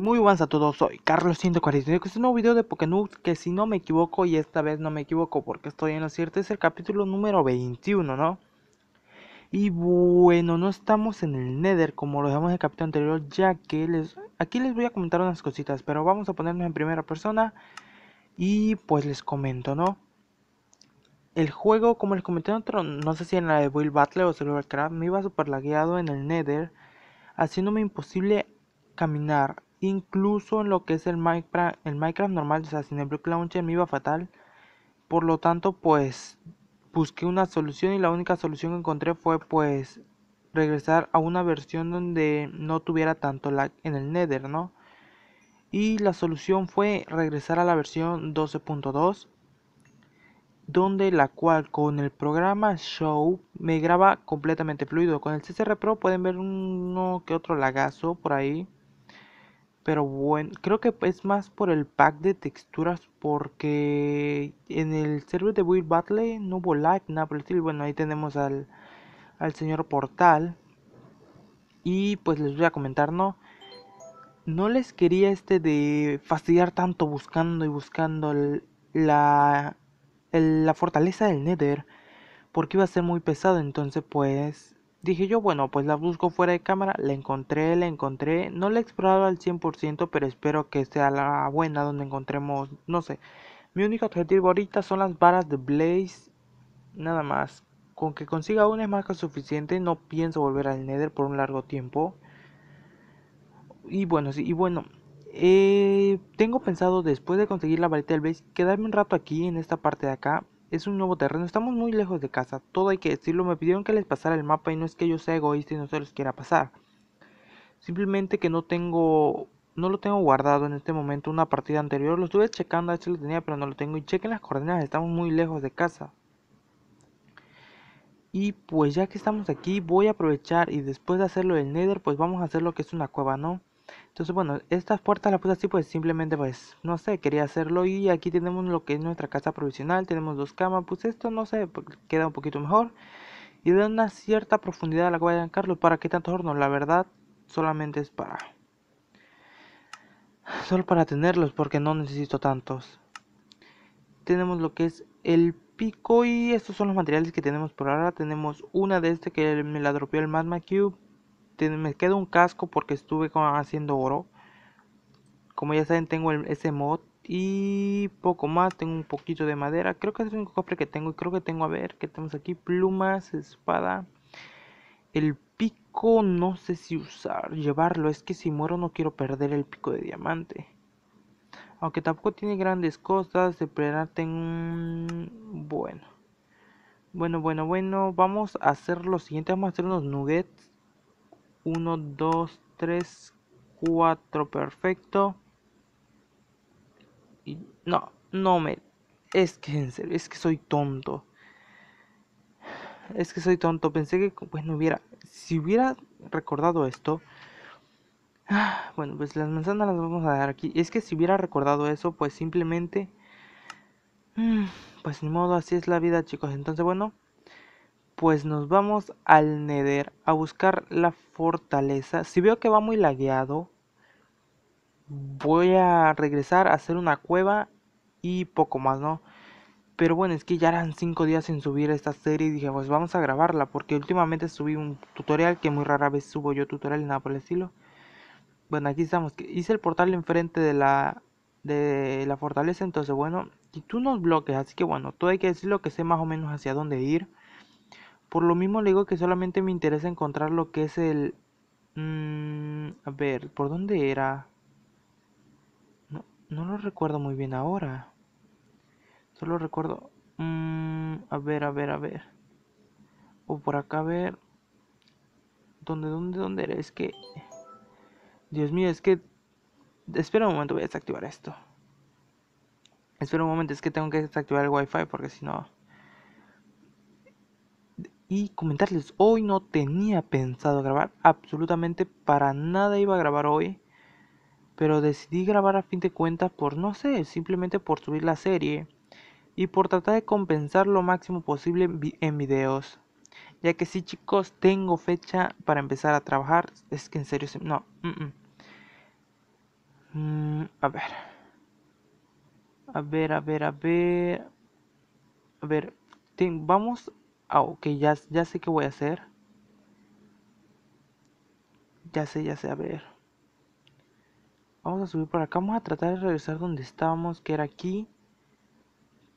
muy buenas a todos, soy Carlos149, este es un nuevo video de Pokémon que si no me equivoco, y esta vez no me equivoco porque estoy en lo cierto, es el capítulo número 21, ¿no? Y bueno, no estamos en el Nether como lo dejamos en el capítulo anterior, ya que les, aquí les voy a comentar unas cositas, pero vamos a ponernos en primera persona y pues les comento, ¿no? El juego, como les comenté en otro, no sé si en la de Will Battle o Craft, me iba super lagueado en el Nether, haciéndome imposible caminar incluso en lo que es el Minecraft, el normal, o sea, sin el Block Launcher me iba fatal. Por lo tanto, pues busqué una solución y la única solución que encontré fue pues regresar a una versión donde no tuviera tanto lag en el Nether, ¿no? Y la solución fue regresar a la versión 12.2 donde la cual con el programa Show me graba completamente fluido. Con el CCR Pro pueden ver uno que otro lagazo por ahí pero bueno, creo que es más por el pack de texturas porque en el server de Will Battle no hubo light, nada por el Bueno, ahí tenemos al, señor Portal. Y pues les voy a comentar, ¿no? No les quería este de fastidiar tanto buscando y buscando la, la fortaleza del Nether. Porque iba a ser muy pesado, entonces pues Dije yo, bueno, pues la busco fuera de cámara, la encontré, la encontré, no la he explorado al 100%, pero espero que sea la buena donde encontremos, no sé. Mi único objetivo ahorita son las varas de Blaze, nada más. Con que consiga una marca suficiente, no pienso volver al Nether por un largo tiempo. Y bueno, sí, y bueno, eh, tengo pensado después de conseguir la varita del Blaze, quedarme un rato aquí en esta parte de acá es un nuevo terreno, estamos muy lejos de casa, todo hay que decirlo, me pidieron que les pasara el mapa y no es que yo sea egoísta y no se los quiera pasar. Simplemente que no tengo, no lo tengo guardado en este momento, una partida anterior, lo estuve checando, a lo tenía pero no lo tengo y chequen las coordenadas, estamos muy lejos de casa. Y pues ya que estamos aquí voy a aprovechar y después de hacerlo el nether pues vamos a hacer lo que es una cueva, ¿no? Entonces, bueno, estas puertas las puse así, pues simplemente, pues, no sé, quería hacerlo. Y aquí tenemos lo que es nuestra casa provisional, tenemos dos camas, pues esto, no sé, pues, queda un poquito mejor. Y da una cierta profundidad a la que Carlos, ¿para qué tantos hornos? La verdad, solamente es para... Solo para tenerlos, porque no necesito tantos. Tenemos lo que es el pico y estos son los materiales que tenemos por ahora. Tenemos una de este que me la dropeó el Magma Cube me queda un casco porque estuve haciendo oro. Como ya saben, tengo ese mod. Y poco más, tengo un poquito de madera. Creo que es el único cofre que tengo. Y creo que tengo, a ver, que tenemos aquí? Plumas, espada. El pico, no sé si usar, llevarlo. Es que si muero no quiero perder el pico de diamante. Aunque tampoco tiene grandes cosas. De tengo Bueno. Bueno, bueno, bueno. Vamos a hacer lo siguiente. Vamos a hacer unos nuggets 1, 2, 3, 4, perfecto. Y no, no me... Es que es que soy tonto. Es que soy tonto. Pensé que, bueno, hubiera... Si hubiera recordado esto... Bueno, pues las manzanas las vamos a dar aquí. Es que si hubiera recordado eso, pues simplemente... Mm, pues ni modo, así es la vida, chicos. Entonces, bueno, pues nos vamos al Nether a buscar la fortaleza. Si veo que va muy lagueado, voy a regresar a hacer una cueva y poco más, ¿no? Pero bueno, es que ya eran 5 días sin subir esta serie y dije, pues vamos a grabarla. Porque últimamente subí un tutorial que muy rara vez subo yo tutorial y nada por el estilo. Bueno, aquí estamos. Hice el portal enfrente de la, de la fortaleza. Entonces, bueno, y tú nos bloques. Así que bueno, todo hay que decirlo que sé más o menos hacia dónde ir. Por lo mismo le digo que solamente me interesa encontrar lo que es el... Mm, a ver, ¿por dónde era? No, lo recuerdo muy bien ahora. Solo recuerdo... Mm, a ver, a ver, a ver. O por acá a ver... ¿Dónde, dónde, dónde era? Es que... Dios mío, es que... Espera un momento, voy a desactivar esto. Espera un momento, es que tengo que desactivar el wifi porque si no y comentarles, hoy no tenía pensado grabar absolutamente para nada iba a grabar hoy, pero decidí grabar a fin de cuentas por no sé, simplemente por subir la serie y por tratar de compensar lo máximo posible en videos. Ya que sí chicos, tengo fecha para empezar a trabajar, es que en serio, no. Mm, a ver. A ver, a ver, a ver. A ver, vamos Ah, ok, ya, ya sé qué voy a hacer. Ya sé, ya sé, a ver. Vamos a subir por acá. Vamos a tratar de regresar donde estábamos, que era aquí.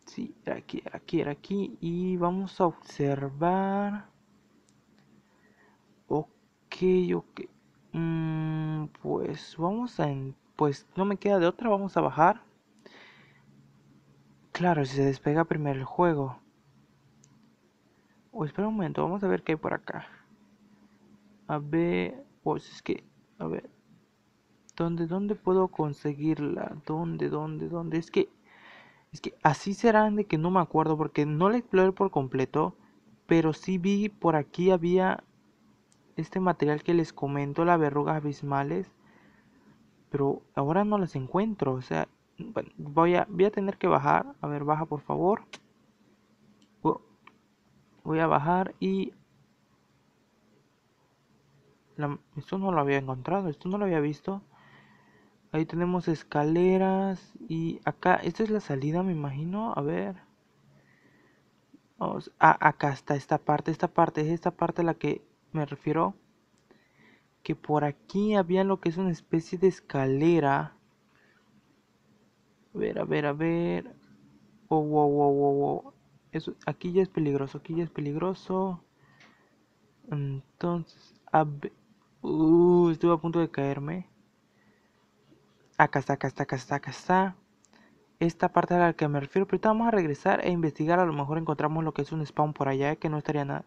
Sí, era aquí, era aquí, era aquí. Y vamos a observar. Ok, ok. Mm, pues vamos a... Pues no me queda de otra, vamos a bajar. Claro, si se despega primero el juego. Oh, espera un momento, vamos a ver qué hay por acá. A ver, pues es que, a ver. ¿Dónde, dónde puedo conseguirla? ¿Dónde, dónde, dónde? Es que, es que así serán de que no me acuerdo porque no la exploré por completo. Pero sí vi por aquí había este material que les comento, la verrugas abismales. Pero ahora no las encuentro, o sea, voy a, voy a tener que bajar. A ver, baja por favor voy a bajar y esto no lo había encontrado esto no lo había visto ahí tenemos escaleras y acá esta es la salida me imagino a ver Vamos, ah, acá está esta parte esta parte es esta parte a la que me refiero que por aquí había lo que es una especie de escalera a ver a ver a ver oh wow wow wow wow eso, aquí ya es peligroso, aquí ya es peligroso. Entonces, a uh, estuve a punto de caerme. Acá está, acá está, acá está, acá está. Esta parte a la que me refiero. Pero ahorita vamos a regresar e investigar. A lo mejor encontramos lo que es un spawn por allá, que no estaría nada.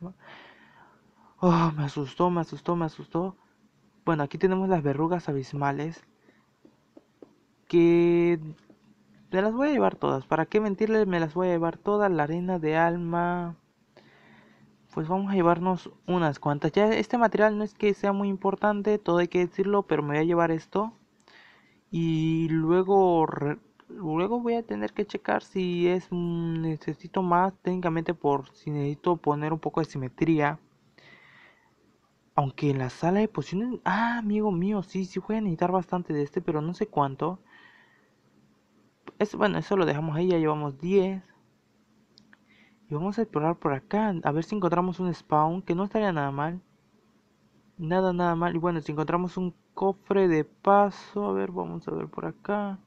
Oh, me asustó, me asustó, me asustó. Bueno, aquí tenemos las verrugas abismales. Que me las voy a llevar todas. ¿Para qué mentirles? Me las voy a llevar todas. La arena de alma. Pues vamos a llevarnos unas cuantas. Ya este material no es que sea muy importante. Todo hay que decirlo. Pero me voy a llevar esto. Y luego... Luego voy a tener que checar si es mm, necesito más técnicamente por si necesito poner un poco de simetría. Aunque en la sala de pociones. Ah, amigo mío, sí, sí voy a necesitar bastante de este, pero no sé cuánto bueno, eso lo dejamos ahí, ya llevamos 10. Y vamos a explorar por acá, a ver si encontramos un spawn, que no estaría nada mal. Nada, nada mal. Y bueno, si encontramos un cofre de paso, a ver, vamos a ver por acá.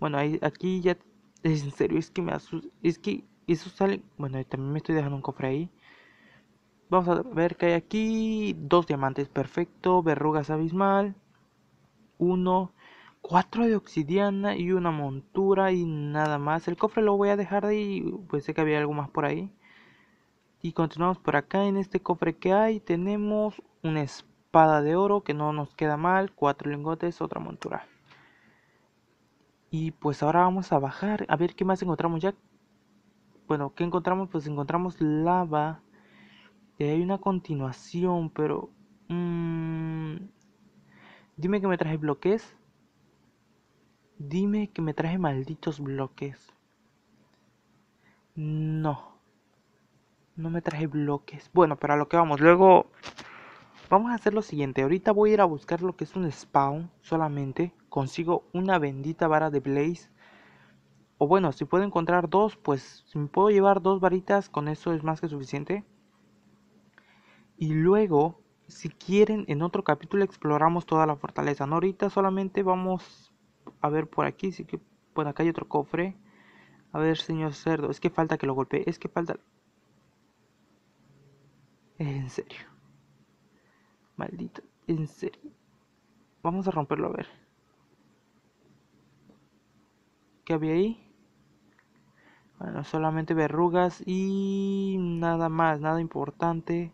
Bueno, aquí ya, en serio, es que me asusta, es que eso sale, bueno, también me estoy dejando un cofre ahí. Vamos a ver Que hay aquí. Dos diamantes, perfecto. Verrugas abismal. Uno. Cuatro de obsidiana y una montura y nada más. El cofre lo voy a dejar ahí, pues sé que había algo más por ahí. Y continuamos por acá, en este cofre que hay tenemos una espada de oro que no nos queda mal, Cuatro lingotes, otra montura. Y pues ahora vamos a bajar, a ver qué más encontramos ya. Bueno, ¿qué encontramos? Pues encontramos lava. Y hay una continuación, pero... Mm, dime que me traje bloques. Dime que me traje malditos bloques. No. No me traje bloques. Bueno, pero a lo que vamos. Luego vamos a hacer lo siguiente. Ahorita voy a ir a buscar lo que es un spawn solamente. Consigo una bendita vara de blaze. O bueno, si puedo encontrar dos, pues si me puedo llevar dos varitas, con eso es más que suficiente. Y luego, si quieren, en otro capítulo exploramos toda la fortaleza. No, ahorita solamente vamos a ver por aquí, sí que por acá hay otro cofre. A ver, señor cerdo, es que falta que lo golpee, es que falta... En serio. Maldito, en serio. Vamos a romperlo, a ver. ¿Qué había ahí? Bueno, solamente verrugas y nada más, nada importante.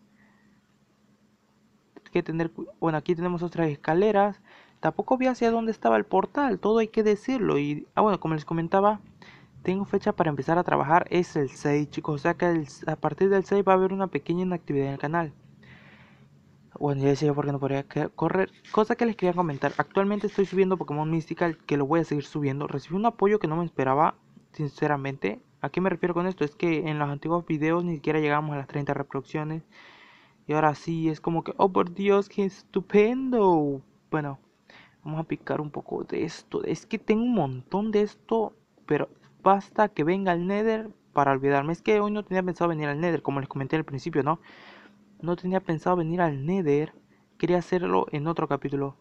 que tener, bueno, aquí tenemos otras escaleras Tampoco vi hacia dónde estaba el portal, todo hay que decirlo. Y, ah, bueno, como les comentaba, tengo fecha para empezar a trabajar, es el 6, chicos. O sea que a partir del 6 va a haber una pequeña inactividad en el canal. Bueno, ya decía porque no podría correr. Cosa que les quería comentar. Actualmente estoy subiendo Pokémon Mystical, que lo voy a seguir subiendo. Recibí un apoyo que no me esperaba, sinceramente. ¿A qué me refiero con esto? Es que en los antiguos videos ni siquiera llegamos a las 30 reproducciones. Y ahora sí, es como que, oh por Dios, qué estupendo. Bueno, Vamos a picar un poco de esto. Es que tengo un montón de esto, pero basta que venga el Nether para olvidarme. Es que hoy no tenía pensado venir al Nether, como les comenté al principio, ¿no? No tenía pensado venir al Nether. Quería hacerlo en otro capítulo.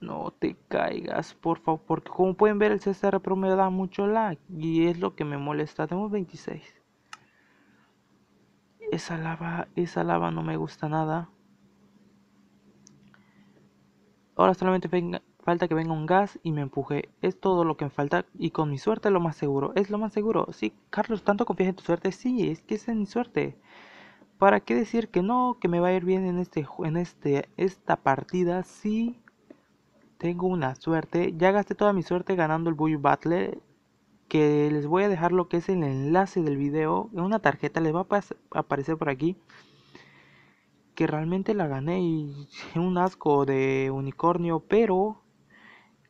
No te caigas, por favor. Porque como pueden ver, el CSR Pro me da mucho lag. Y es lo que me molesta. Tenemos 26. Esa lava, esa lava no me gusta nada. Ahora solamente falta que venga un gas y me empuje. Es todo lo que me falta y con mi suerte lo más seguro. Es lo más seguro. Sí, Carlos, ¿tanto confías en tu suerte? Sí, es que es mi suerte. ¿Para qué decir que no, que me va a ir bien en, este, en este, esta partida? Sí, tengo una suerte. Ya gasté toda mi suerte ganando el Bull Battle. Que les voy a dejar lo que es el enlace del video. En una tarjeta les va a aparecer por aquí que realmente la gané y un asco de unicornio, pero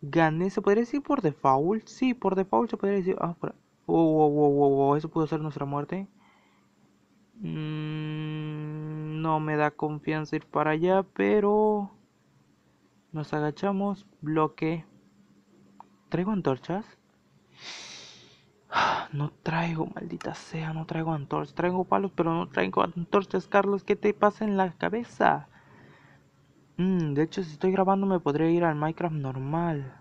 gané, se podría decir por default, sí, por default se podría decir, ah, wow, oh oh oh, oh, oh, oh, eso pudo ser nuestra muerte. Mm, no me da confianza ir para allá, pero nos agachamos, bloque. ¿Traigo antorchas? No traigo, maldita sea, no traigo antorchas. Traigo palos, pero no traigo antorchas, Carlos. ¿Qué te pasa en la cabeza? Mm, de hecho, si estoy grabando me podría ir al Minecraft normal.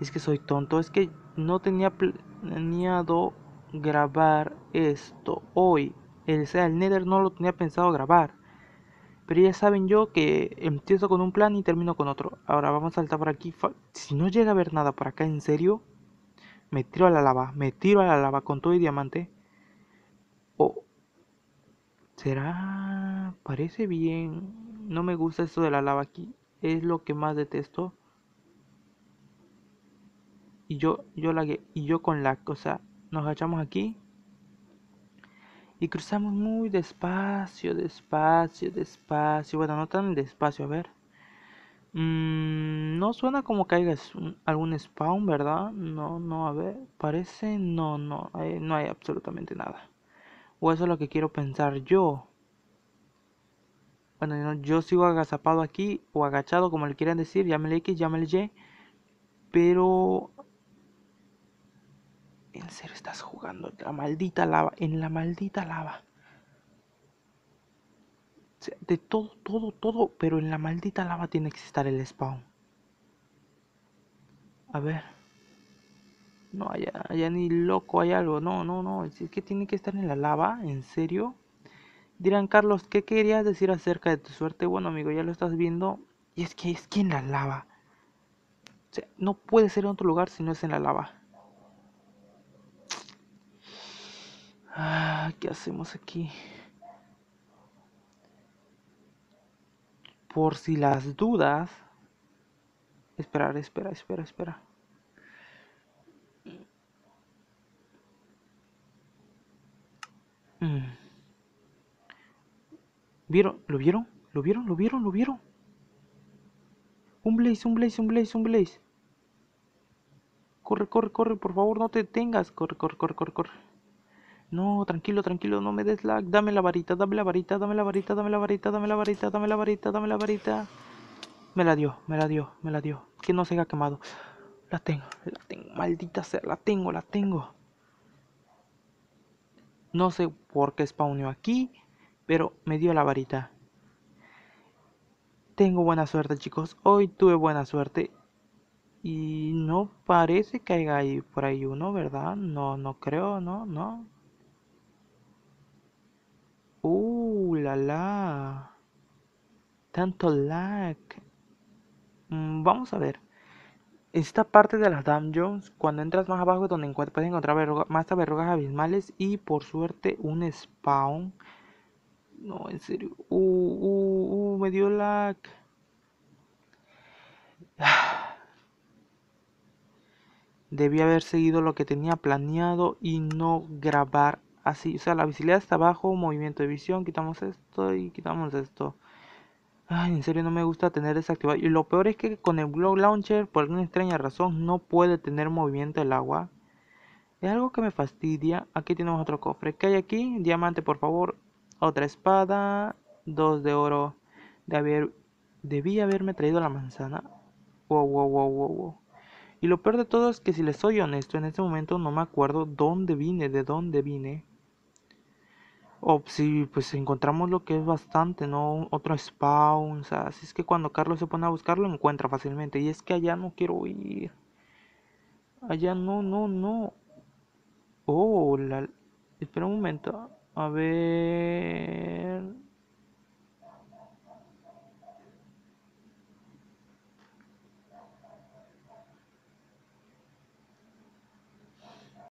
Es que soy tonto. Es que no tenía planeado grabar esto hoy. El, sea, el Nether no lo tenía pensado grabar. Pero ya saben yo que empiezo con un plan y termino con otro. Ahora vamos a saltar por aquí. Si no llega a ver nada por acá, en serio, me tiro a la lava, me tiro a la lava con todo el diamante. O será, parece bien, no me gusta esto de la lava aquí, es lo que más detesto. Y yo, yo la, y yo con la cosa, nos agachamos aquí y cruzamos muy despacio, despacio, despacio, bueno, no tan despacio, a ver. Mm, no suena como que haya algún spawn, ¿verdad? No, no, a ver, parece, no, no, eh, no hay absolutamente nada. O eso es lo que quiero pensar yo. Bueno, yo sigo agazapado aquí, o agachado, como le quieran decir, llámele X, llámele Y. Pero... En serio, estás jugando en la maldita lava, en la maldita lava de todo, todo, todo, pero en la maldita lava tiene que estar el spawn. A ver. No, allá, ni loco hay algo. No, no, no. Es que tiene que estar en la lava, ¿en serio? Dirán, Carlos, ¿qué querías decir acerca de tu suerte? Bueno, amigo, ya lo estás viendo. Y es que es que en la lava. O sea, no puede ser en otro lugar si no es en la lava. Ah, ¿Qué hacemos aquí? por si las dudas. Esperar, espera, espera, espera. Mm. ¿Vieron? ¿Lo vieron? ¿Lo vieron? ¿Lo vieron? ¿Lo vieron? Un blaze, un blaze, un blaze, un blaze. Corre, corre, corre, por favor, no te detengas. Corre, corre, corre, corre, corre. No, tranquilo, tranquilo, no me des lag. Dame la varita, dame la varita, dame la varita, dame la varita, dame la varita, dame la varita, dame la varita. Me la dio, me la dio, me la dio. Que no se haya quemado. La tengo, la tengo, maldita sea, la tengo, la tengo. No sé por qué spawneó aquí, pero me dio la varita. Tengo buena suerte, chicos. Hoy tuve buena suerte. Y no parece que haya por ahí uno, ¿verdad? No, no creo, no, no. Uh, la la. Tanto lag. Mm, vamos a ver. Esta parte de las dungeons, cuando entras más abajo, donde puedes encontrar más verrugas abismales y por suerte un spawn. No, en serio. Uh, uh, uh, me dio lag. Debí haber seguido lo que tenía planeado y no grabar así, o sea, la visibilidad está abajo, movimiento de visión, quitamos esto y quitamos esto. Ay, en serio no me gusta tener desactivado. Y lo peor es que con el Glow Launcher, por alguna extraña razón, no puede tener movimiento el agua. Es algo que me fastidia. Aquí tenemos otro cofre. ¿Qué hay aquí? Diamante, por favor. Otra espada. Dos de oro. De haber... Debí haberme traído la manzana. Wow, wow, wow, wow, wow. Y lo peor de todo es que si les soy honesto, en este momento no me acuerdo dónde vine, de dónde vine. O si pues encontramos lo que es bastante, ¿no? Otro spawn, o sea, si es que cuando Carlos se pone a buscarlo encuentra fácilmente. Y es que allá no quiero ir. Allá no, no, no. Oh, la... Espera un momento. A ver...